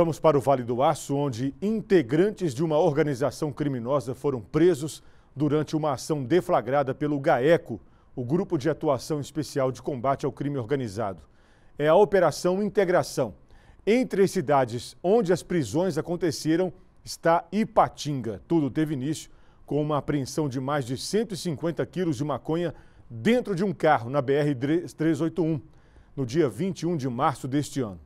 Vamos para o Vale do Aço, onde integrantes de uma organização criminosa foram presos durante uma ação deflagrada pelo GAECO, o Grupo de Atuação Especial de Combate ao Crime Organizado. É a Operação Integração. Entre as cidades onde as prisões aconteceram está Ipatinga. Tudo teve início com uma apreensão de mais de 150 quilos de maconha dentro de um carro na BR-381, no dia 21 de março deste ano.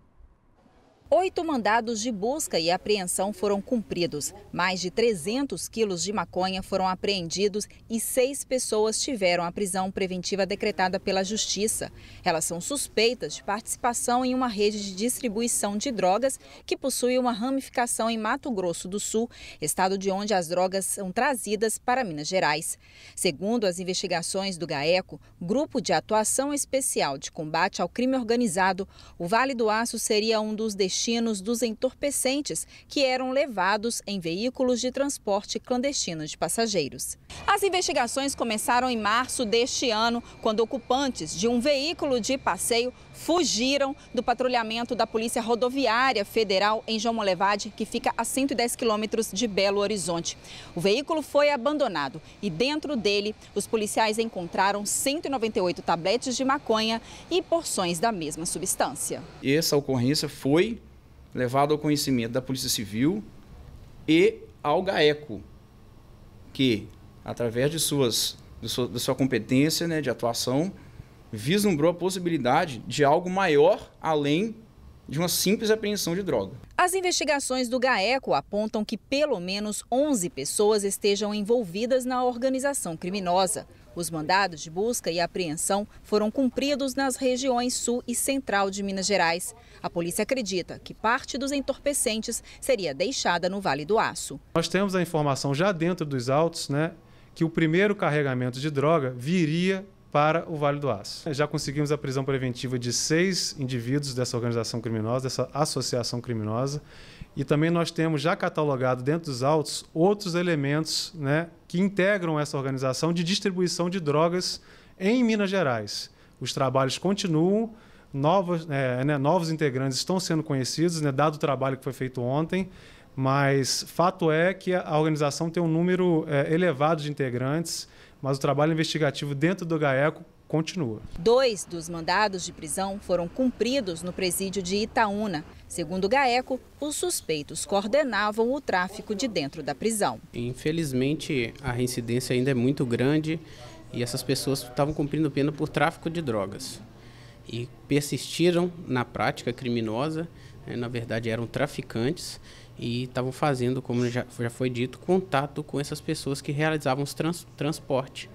Oito mandados de busca e apreensão foram cumpridos. Mais de 300 quilos de maconha foram apreendidos e seis pessoas tiveram a prisão preventiva decretada pela Justiça. Elas são suspeitas de participação em uma rede de distribuição de drogas que possui uma ramificação em Mato Grosso do Sul, estado de onde as drogas são trazidas para Minas Gerais. Segundo as investigações do GAECO, Grupo de Atuação Especial de Combate ao Crime Organizado, o Vale do Aço seria um dos destinos dos entorpecentes que eram levados em veículos de transporte clandestino de passageiros. As investigações começaram em março deste ano, quando ocupantes de um veículo de passeio fugiram do patrulhamento da Polícia Rodoviária Federal em João Molevade, que fica a 110 quilômetros de Belo Horizonte. O veículo foi abandonado e dentro dele os policiais encontraram 198 tabletes de maconha e porções da mesma substância. Essa ocorrência foi levado ao conhecimento da Polícia Civil e ao GAECO, que, através de, suas, de sua, da sua competência né, de atuação, vislumbrou a possibilidade de algo maior além de uma simples apreensão de droga. As investigações do GAECO apontam que pelo menos 11 pessoas estejam envolvidas na organização criminosa. Os mandados de busca e apreensão foram cumpridos nas regiões sul e central de Minas Gerais. A polícia acredita que parte dos entorpecentes seria deixada no Vale do Aço. Nós temos a informação já dentro dos autos, né, que o primeiro carregamento de droga viria para o Vale do Aço. Já conseguimos a prisão preventiva de seis indivíduos dessa organização criminosa, dessa associação criminosa, e também nós temos já catalogado dentro dos autos outros elementos né, que integram essa organização de distribuição de drogas em Minas Gerais. Os trabalhos continuam, novos, é, né, novos integrantes estão sendo conhecidos, né, dado o trabalho que foi feito ontem, mas fato é que a organização tem um número é, elevado de integrantes, mas o trabalho investigativo dentro do GAECO continua. Dois dos mandados de prisão foram cumpridos no presídio de Itaúna. Segundo Gaeco, os suspeitos coordenavam o tráfico de dentro da prisão. Infelizmente, a reincidência ainda é muito grande e essas pessoas estavam cumprindo pena por tráfico de drogas. E persistiram na prática criminosa, né, na verdade eram traficantes e estavam fazendo, como já, já foi dito, contato com essas pessoas que realizavam os trans, transporte.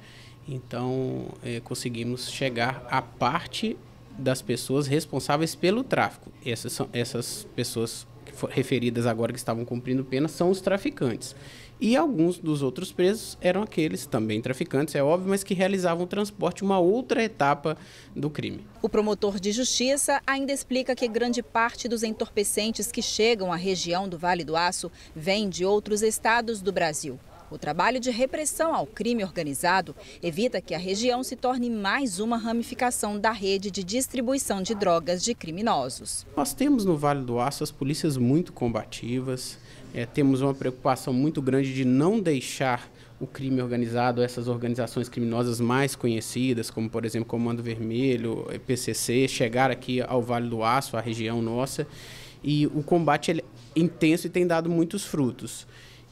Então, eh, conseguimos chegar à parte das pessoas responsáveis pelo tráfico. Essas, são, essas pessoas referidas agora que estavam cumprindo pena são os traficantes. E alguns dos outros presos eram aqueles, também traficantes, é óbvio, mas que realizavam o transporte, uma outra etapa do crime. O promotor de justiça ainda explica que grande parte dos entorpecentes que chegam à região do Vale do Aço vem de outros estados do Brasil. O trabalho de repressão ao crime organizado evita que a região se torne mais uma ramificação da rede de distribuição de drogas de criminosos. Nós temos no Vale do Aço as polícias muito combativas, é, temos uma preocupação muito grande de não deixar o crime organizado, essas organizações criminosas mais conhecidas, como por exemplo Comando Vermelho, eh, PCC, chegar aqui ao Vale do Aço, a região nossa, e o combate é intenso e tem dado muitos frutos.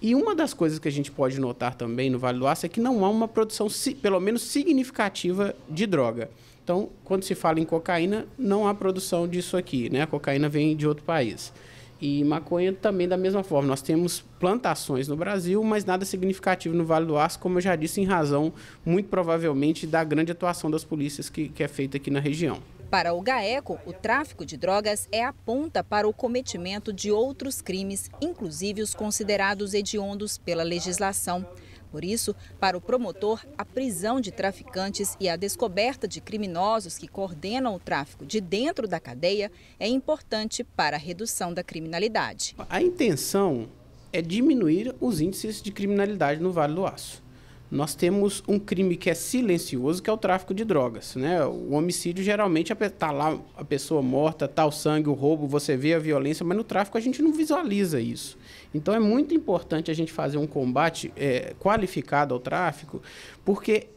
E uma das coisas que a gente pode notar também no Vale do Aço é que não há uma produção, pelo menos significativa, de droga. Então, quando se fala em cocaína, não há produção disso aqui, né? A cocaína vem de outro país. E maconha também da mesma forma. Nós temos plantações no Brasil, mas nada significativo no Vale do Aço, como eu já disse, em razão, muito provavelmente, da grande atuação das polícias que, que é feita aqui na região. Para o GAECO, o tráfico de drogas é a ponta para o cometimento de outros crimes, inclusive os considerados hediondos pela legislação. Por isso, para o promotor, a prisão de traficantes e a descoberta de criminosos que coordenam o tráfico de dentro da cadeia é importante para a redução da criminalidade. A intenção é diminuir os índices de criminalidade no Vale do Aço nós temos um crime que é silencioso, que é o tráfico de drogas. Né? O homicídio geralmente está lá a pessoa morta, está o sangue, o roubo, você vê a violência, mas no tráfico a gente não visualiza isso. Então é muito importante a gente fazer um combate é, qualificado ao tráfico, porque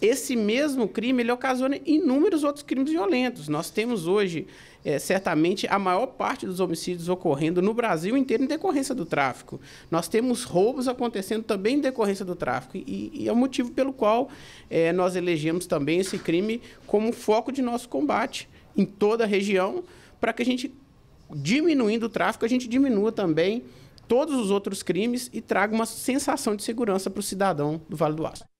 esse mesmo crime ele ocasiona inúmeros outros crimes violentos. Nós temos hoje, é, certamente, a maior parte dos homicídios ocorrendo no Brasil inteiro em decorrência do tráfico. Nós temos roubos acontecendo também em decorrência do tráfico. E, e é o motivo pelo qual é, nós elegemos também esse crime como foco de nosso combate em toda a região, para que a gente, diminuindo o tráfico, a gente diminua também todos os outros crimes e traga uma sensação de segurança para o cidadão do Vale do Aço.